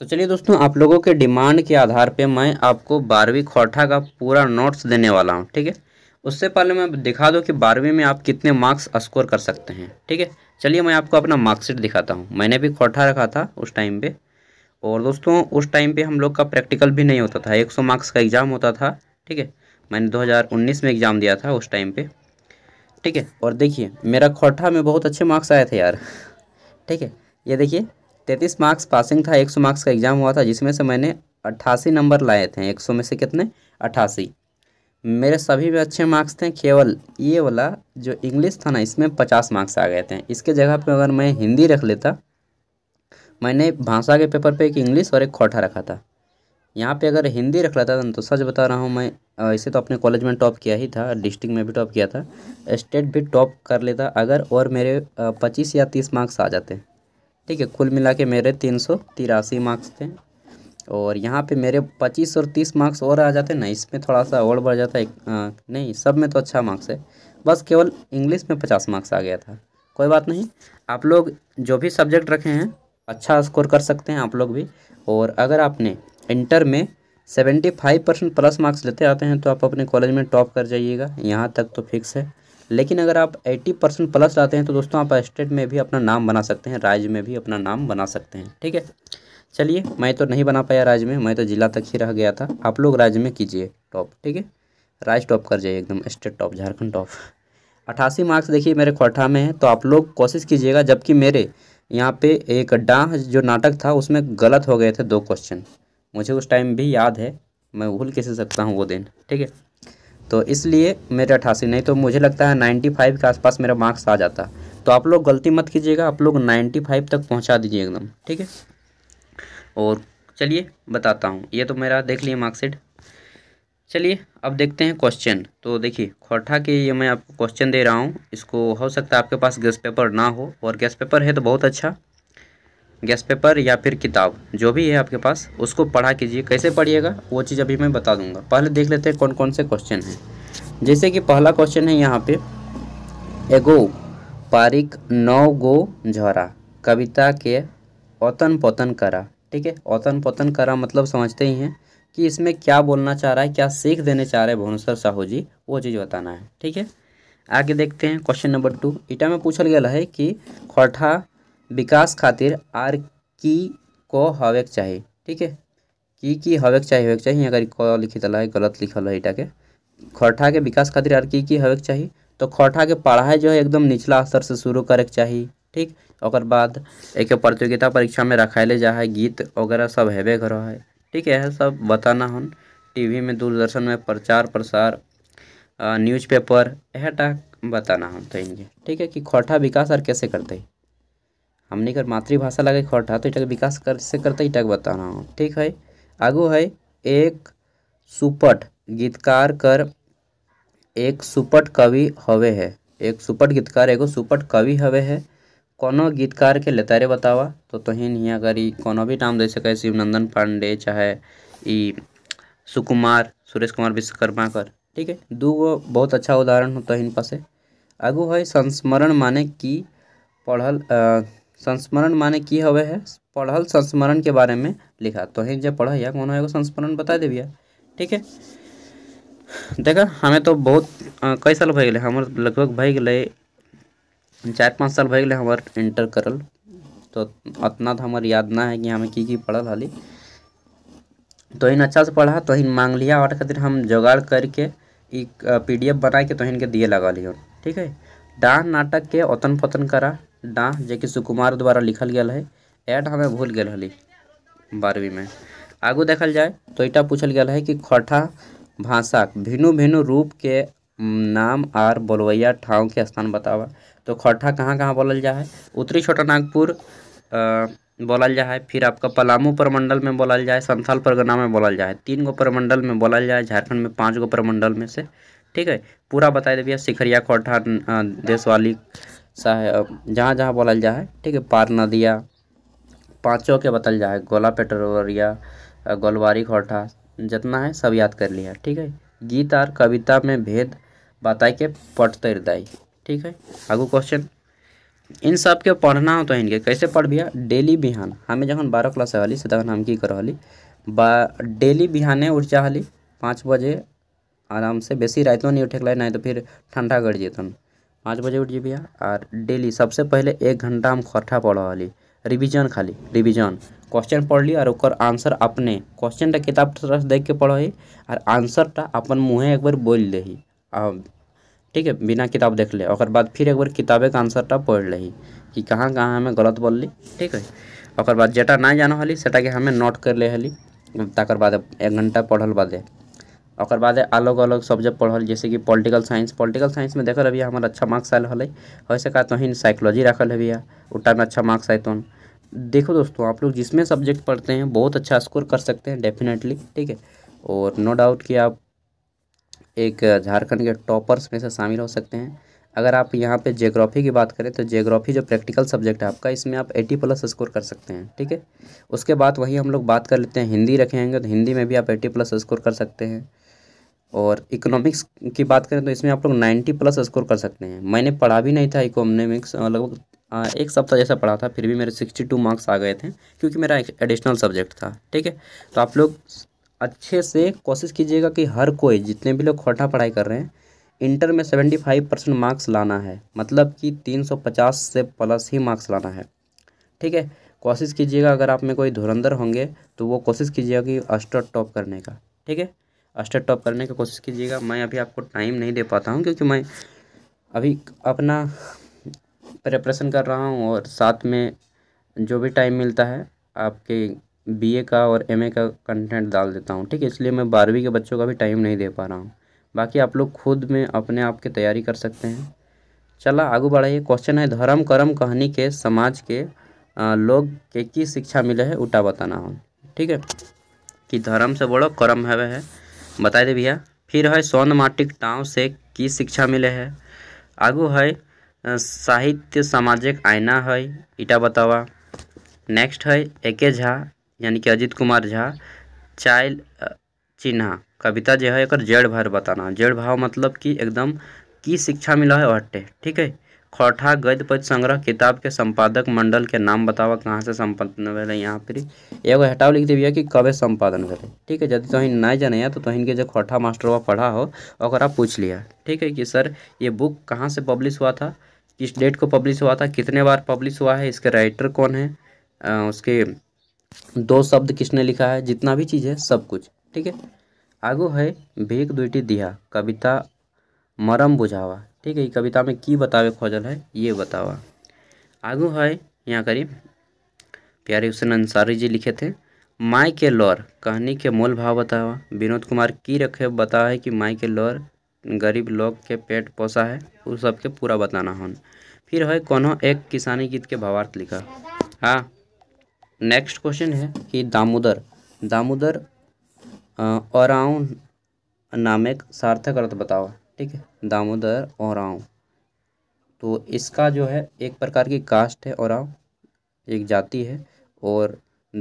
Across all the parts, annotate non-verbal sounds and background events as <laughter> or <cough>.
तो चलिए दोस्तों आप लोगों के डिमांड के आधार पे मैं आपको बारहवीं खोठा का पूरा नोट्स देने वाला हूँ ठीक है उससे पहले मैं दिखा दूँ कि बारहवीं में आप कितने मार्क्स स्कोर कर सकते हैं ठीक है चलिए मैं आपको अपना मार्कशीट दिखाता हूँ मैंने भी खोठा रखा था उस टाइम पर और दोस्तों उस टाइम पर हम लोग का प्रैक्टिकल भी नहीं होता था एक मार्क्स का एग्ज़ाम होता था ठीक है मैंने 2019 में एग्ज़ाम दिया था उस टाइम पे ठीक है और देखिए मेरा खोठा में बहुत अच्छे मार्क्स आए थे यार ठीक है ये देखिए तैंतीस मार्क्स पासिंग था एक सौ मार्क्स का एग्ज़ाम हुआ था जिसमें से मैंने अट्ठासी नंबर लाए थे एक सौ में से कितने अट्ठासी मेरे सभी में अच्छे मार्क्स थे केवल ये वाला जो इंग्लिश था ना इसमें पचास मार्क्स आ गए थे इसके जगह पर अगर मैं हिंदी रख लेता मैंने भाषा के पेपर पे एक इंग्लिश और एक खोटा रखा था यहाँ पे अगर हिंदी रख लेता था तो सच बता रहा हूँ मैं इसे तो अपने कॉलेज में टॉप किया ही था डिस्ट्रिक्ट में भी टॉप किया था स्टेट भी टॉप कर लेता अगर और मेरे पच्चीस या तीस मार्क्स आ जाते ठीक है कुल मिला के मेरे तीन सौ तिरासी मार्क्स थे और यहाँ पे मेरे पच्चीस और तीस मार्क्स और आ जाते ना इसमें थोड़ा सा और बढ़ जाता है आ, नहीं सब में तो अच्छा मार्क्स है बस केवल इंग्लिश में पचास मार्क्स आ गया था कोई बात नहीं आप लोग जो भी सब्जेक्ट रखे हैं अच्छा स्कोर कर सकते हैं आप लोग भी और अगर आपने इंटर में seventy five percent plus marks लेते आते हैं तो आप अपने कॉलेज में टॉप कर जाइएगा यहाँ तक तो फिक्स है लेकिन अगर आप 80 परसेंट प्लस लाते हैं तो दोस्तों आप स्टेट में भी अपना नाम बना सकते हैं राज्य में भी अपना नाम बना सकते हैं ठीक है चलिए मैं तो नहीं बना पाया राज्य में मैं तो ज़िला तक ही रह गया था आप लोग राज्य में कीजिए टॉप ठीक है राज्य टॉप कर जाइए एकदम स्टेट टॉप झारखंड टॉप अट्ठासी मार्क्स देखिए मेरे कोठा में है तो आप लोग कोशिश कीजिएगा जबकि मेरे यहाँ पे एक डांह जो नाटक था उसमें गलत हो गए थे दो क्वेश्चन मुझे उस टाइम भी याद है मैं भूल कैसे सकता हूँ वो दिन ठीक है तो इसलिए मेरे अठासी नहीं तो मुझे लगता है नाइन्टी फाइव के आसपास मेरा मार्क्स आ जाता तो आप लोग गलती मत कीजिएगा आप लोग नाइन्टी फाइव तक पहुंचा दीजिए एकदम ठीक है और चलिए बताता हूँ ये तो मेरा देख लिए मार्क्सिट चलिए अब देखते हैं क्वेश्चन तो देखिए खोटा के ये मैं आपको क्वेश्चन दे रहा हूँ इसको हो सकता है आपके पास गैस पेपर ना हो और गैस पेपर है तो बहुत अच्छा गैस पेपर या फिर किताब जो भी है आपके पास उसको पढ़ा कीजिए कैसे पढ़िएगा वो चीज़ अभी मैं बता दूंगा पहले देख लेते हैं कौन कौन से क्वेश्चन हैं जैसे कि पहला क्वेश्चन है यहाँ पे एगो पारिक नौ गो झरा कविता के औतन पोतन करा ठीक है औतन पोतन करा मतलब समझते ही हैं कि इसमें क्या बोलना चाह रहा है क्या सीख देने चाह रहे हैं भुवनेश्वर साहू जी वो चीज़ बताना है ठीक है आगे देखते हैं क्वेश्चन नंबर टू इटा में पूछल गया है कि खोठा विकास खातिर आर की को के चाहिए ठीक है की की होवे चाही चाहिए अगर क दल है गलत लिखल है इटा के खरठा के विकास खातिर आर की की हवेक चाहिए तो खरठा के पढ़ाई जो है एकदम निचला स्तर से शुरू करे के चाहिए ठीक और बाद एक प्रतियोगिता परीक्षा में ले जा है गीत वगैरह सब हेबे करो है ठीक है सब बताना हन टीवी में दूरदर्शन में प्रचार प्रसार न्यूज़पेपर यह टाक बताना हम तो इनके ठीक है कि खोटा विकास और कैसे करते हैं हमने कर मातृभाषा लगे खटा तो इटक विकास कैसे करते इटक बता रहा हूँ ठीक है आगू है एक सुपट गीतकार कर एक सुपट कवि हवे है एक सुपट गीतकार एगो सुपट कवि हवे है कोनो गीतकार के लेतारे बतावा तो तो यहाँ अगर कोनो भी नाम दे सके शिवनंदन पांडे चाहे ई सुकुमार सुरेश कुमार विश्वकर्मा कर ठीक है दू गो बहुत अच्छा उदाहरण हो तो पास आगू है संस्मरण माने कि पढ़ल आ, संस्मरण माने की हवे है पढ़ल संस्मरण के बारे में लिखा तो ही जब पढ़ा या कौन एगो संस्मरण बता देवी ठीक है देखा हमें तो बहुत आ, कई साल भाई हमारे लगभग भाई चार पाँच साल भाई हमारे इंटर करल तो उतना तो हमारे याद ना है कि हमें की की पढ़ल हाली तो इन अच्छा से पढ़ा तो इन मांग लिया और खातिर हम जोगाड़ करके एक पी डी एफ बना तो के तो इनके दिए लगा लियो ठीक है डांस नाटक के ओतन पोतन करा डा जेकि सुकुमार द्वारा लिखल गया है एड हमें भूल गया हली बारहवीं में आगू देखल जाए तो इटा पूछल गया है कि खठा भाषा भिन्नु भिन्नु रूप के नाम आर बोलवैया ठाव के स्थान बतावा तो खोठा कहाँ कहाँ बोलल जा है उत्तरी छोटा नागपुर बोलल जा है फिर आपका पलामू प्रमंडल में बोलल जाए संथाल परगना में बोलल जाए तीन गो प्रमंडल में बोलल जाए झारखंड में पाँच गो प्रमंडल में से ठीक है पूरा बता देवी सिखरिया देश देशवाली जहाँ जहाँ बोलल जा है ठीक है पार नदिया पाँचों के बतल जा है गोला पेटरिया गोलवारी खोटा जितना है सब याद कर लिया ठीक है गीत और कविता में भेद बताए के पटतर दाई ठीक है आगू क्वेश्चन इन सब के पढ़ना हो तो इनके कैसे पढ़ भैया डेली बिहान हमें जखन बारह क्लास हली से तखन हम की करहली बा डेली बिहान उठ जा हली पाँच बजे आराम से बेसी रातों नहीं उठे नहीं तो फिर ठंडा गड़ जेतन पाँच बजे उठ भैया और डेली सबसे पहले एक घंटा हम खट्ठा पढ़ रही रिविजन खाली रिविजन क्वेश्चन पढ़ ली और ओकर आंसर अपने क्वेश्चन टा किताब तरह देख के पढ़ी और आंसर टा अपन मुँह एक बार बोल दही ठीक है बिना किताब देख ले और बाद फिर एक बार किताबे के आंसर टा पढ़ ली कि कहाँ कहाँ हमें गलत बोल ली ठीक है और बाद जेटा ना जाना हाली सेटा के हमें नोट कर ले हाली तक बाद एक घंटा पढ़ल बादे और बाद अलग अलग सब्जेक्ट पढ़ल जैसे कि पॉलिटिकल साइंस पॉलिटिकल साइंस में देखल अभी हमारा अच्छा मार्क्स आयल हल वैसे कहा तोहन साइकोलॉजी रखल है भैया उटा में अच्छा मार्क्स आए तो देखो दोस्तों आप लोग जिसमें सब्जेक्ट पढ़ते हैं बहुत अच्छा स्कोर कर सकते हैं डेफिनेटली ठीक है और नो डाउट कि आप एक झारखंड के टॉपर्स में से शामिल हो सकते हैं अगर आप यहाँ पे जियोग्राफी की बात करें तो जियोग्राफी जो प्रैक्टिकल सब्जेक्ट है आपका इसमें आप 80 प्लस स्कोर कर सकते हैं ठीक है उसके बाद वही हम लोग बात कर लेते हैं हिंदी रखे होंगे तो हिंदी में भी आप 80 प्लस स्कोर कर सकते हैं और इकोनॉमिक्स की बात करें तो इसमें आप लोग नाइन्टी प्लस स्कोर कर सकते हैं मैंने पढ़ा भी नहीं था इकोनॉमिक्स लगभग एक सप्ताह जैसा पढ़ा था फिर भी मेरे सिक्सटी टू मार्क्स आ गए थे क्योंकि मेरा एक एडिशनल सब्जेक्ट था ठीक है तो आप लोग अच्छे से कोशिश कीजिएगा कि हर कोई जितने भी लोग खोटा पढ़ाई कर रहे हैं इंटर में सेवेंटी फाइव परसेंट मार्क्स लाना है मतलब कि तीन सौ पचास से प्लस ही मार्क्स लाना है ठीक है कोशिश कीजिएगा अगर आप में कोई धुरंधर होंगे तो वो कोशिश कीजिएगा कि अस्टर टॉप करने का ठीक है स्टेट टॉप करने की कोशिश कीजिएगा मैं अभी आपको टाइम नहीं दे पाता हूँ क्योंकि मैं अभी अपना प्रेपरेशन कर रहा हूँ और साथ में जो भी टाइम मिलता है आपके बीए का और एमए का कंटेंट डाल देता हूँ ठीक है इसलिए मैं बारहवीं के बच्चों का भी टाइम नहीं दे पा रहा हूँ बाकी आप लोग खुद में अपने आप की तैयारी कर सकते हैं चला आगू बढ़ाइए क्वेश्चन है धर्म कर्म कहानी के समाज के आ, लोग के की शिक्षा मिले है उल्टा बताना हो ठीक है कि धर्म से बड़ो कर्म है वह है बता दे भैया फिर है सोन माटिक टाँव से की शिक्षा मिले है आगू है साहित्य सामाजिक आयना है इटा बतावा नेक्स्ट है ए के झा यानी कि अजित कुमार झा चाइल चिन्ह कविता जो है एक जड़ भाव बताना जड़ भाव मतलब कि एकदम की शिक्षा मिला है वट्टे ठीक है खौठा पद संग्रह किताब के संपादक मंडल के नाम बतावा कहाँ से संपादन भेल यहाँ पर एगो हटाव लिख देवी कि कब संपादन भेल ठीक है यदि तुम तो नहीं जाने है, तो तुहन के जो खौठा मास्टरवा पढ़ा हो और पूछ लिया ठीक है कि सर ये बुक कहाँ से पब्लिश हुआ था किस डेट को पब्लिश हुआ था कितने बार पब्लिश हुआ है इसके राइटर कौन है आ, उसके दो शब्द किसने लिखा है जितना भी चीज़ है सब कुछ ठीक है आगो है भीख दुटी दिया कविता मरम बुझावा ठीक है कविता में की बतावे खोजल है ये बतावा आगू है यहाँ करीब प्यारे हुसैन अंसारी जी लिखे थे माई के लौर कहानी के मूल भाव बतावा विनोद कुमार की रखे बता है कि माई के लौर गरीब लोग के पेट पोसा है उस सबके पूरा बताना हो फिर है कोनो एक किसानी गीत के भावार्थ लिखा हाँ नेक्स्ट क्वेश्चन है कि दामोदर दामोदर और नामक सार्थक अर्थ बताओ ठीक है दामोदर ओराव तो इसका जो है एक प्रकार की कास्ट है ओराव एक जाति है और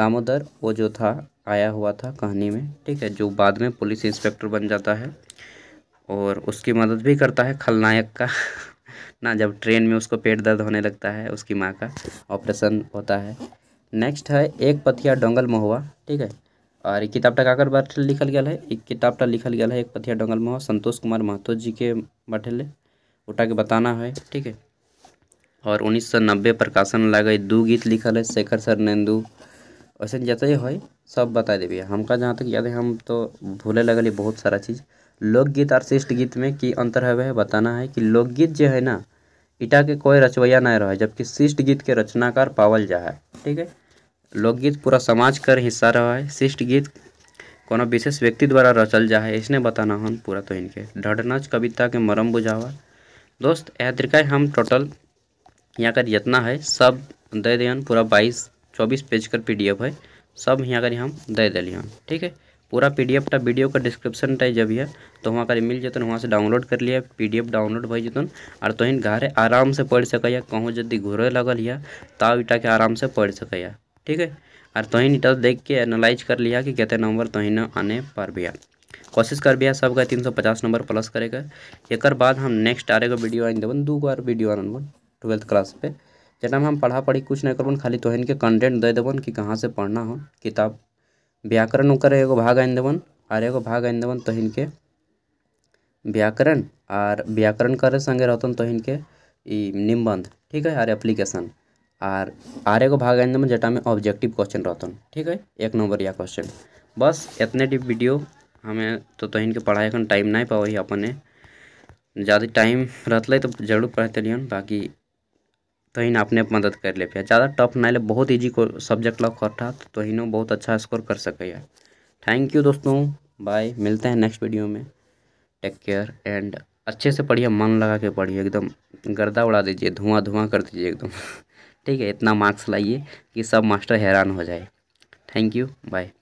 दामोदर वो जो था आया हुआ था कहानी में ठीक है जो बाद में पुलिस इंस्पेक्टर बन जाता है और उसकी मदद भी करता है खलनायक का <laughs> ना जब ट्रेन में उसको पेट दर्द होने लगता है उसकी माँ का ऑपरेशन होता है नेक्स्ट है एक पथिया डोंगल महुआ ठीक है और किताबटा काकर बैठे लिखल गया है एक टा लिखल गया है एक पथिया डंगल में संतोष कुमार महतो जी के बैठे उठा के बताना है ठीक है और उन्नीस सौ नब्बे प्रकाशन लगे दू गीत लिखल है शेखर सर नेंदू ऐसे जते है सब बता देवी हमका जहाँ तक याद है हम तो भूले लगल बहुत सारा चीज़ लोकगीत और शिष्ट गीत में की अंतर है बताना है कि लोकगीत जो है ना इटा के कोई रचवैया नहीं रहे जबकि शिष्ट गीत के रचनाकार पावल जा है ठीक है लोकगीत पूरा समाज कर हिस्सा रहा है शिष्ट गीत कोनो विशेष व्यक्ति द्वारा रचल जा है इसने बताना हन पूरा तो इनके ढड़नाच कविता के मरम बुझावा दोस्त यह तरीका हम टोटल यहाँ का जितना है सब दे दियन पूरा बाईस चौबीस पेज कर पी है सब यहाँ कर हम दे दिली हन ठीक है पूरा पी डी एफ टा वीडियो का डिस्क्रिप्शन टाइप जब है तो वहाँ कर मिल जतन वहाँ से डाउनलोड कर लिया पी डी एफ डाउनलोड भई जतन और तुहन तो घर आराम से पढ़ सकैया कहूँ जदि घूर लगल है तब इटा के आराम से पढ़ सकैया ठीक है और तोहन इटा तो देख के एनालाइज कर लिया कि कितने नंबर तोहन आने पर भी कोशिश कर भैया सबका तीन सौ पचास नंबर प्लस करेगा एक बाद हम नेक्स्ट रहेगा वीडियो आन देवन दू गो वीडियो देवन ट्वेल्थ क्लास पे जेना में हम पढ़ा पढ़ी कुछ नहीं करबन खाली तोहन के कंटेंट दे देवन कि कहाँ से पढ़ना हो किताब व्याकरण उकर एगो भाग आन देवन और एगो भाग आन देवन तोहन के व्याकरण और व्याकरण करे संगे रहतन तोहन के निबंध ठीक है और एप्लीकेशन आर आर एगो भाग आइंदा में जेटा में ऑब्जेक्टिव क्वेश्चन रहतन ठीक है एक नंबर या क्वेश्चन बस इतने टी वीडियो हमें तो तहन तो के पढ़ाई अखन टाइम नहीं पावे अपने ज़्यादा टाइम रहतल तो जरूर पढ़ते तो लियन बाकी तहन तो अपने मदद कर ले पे ज़्यादा टफ ना ले बहुत ईजी सब्जेक्ट लग करता तो तहनों बहुत अच्छा स्कोर कर सके थैंक यू दोस्तों बाय मिलते हैं नेक्स्ट वीडियो में टेक केयर एंड अच्छे से पढ़िए मन लगा के पढ़िए एकदम गर्दा उड़ा दीजिए धुआं धुआं कर दीजिए एकदम ठीक है इतना मार्क्स लाइए कि सब मास्टर हैरान हो जाए थैंक यू बाय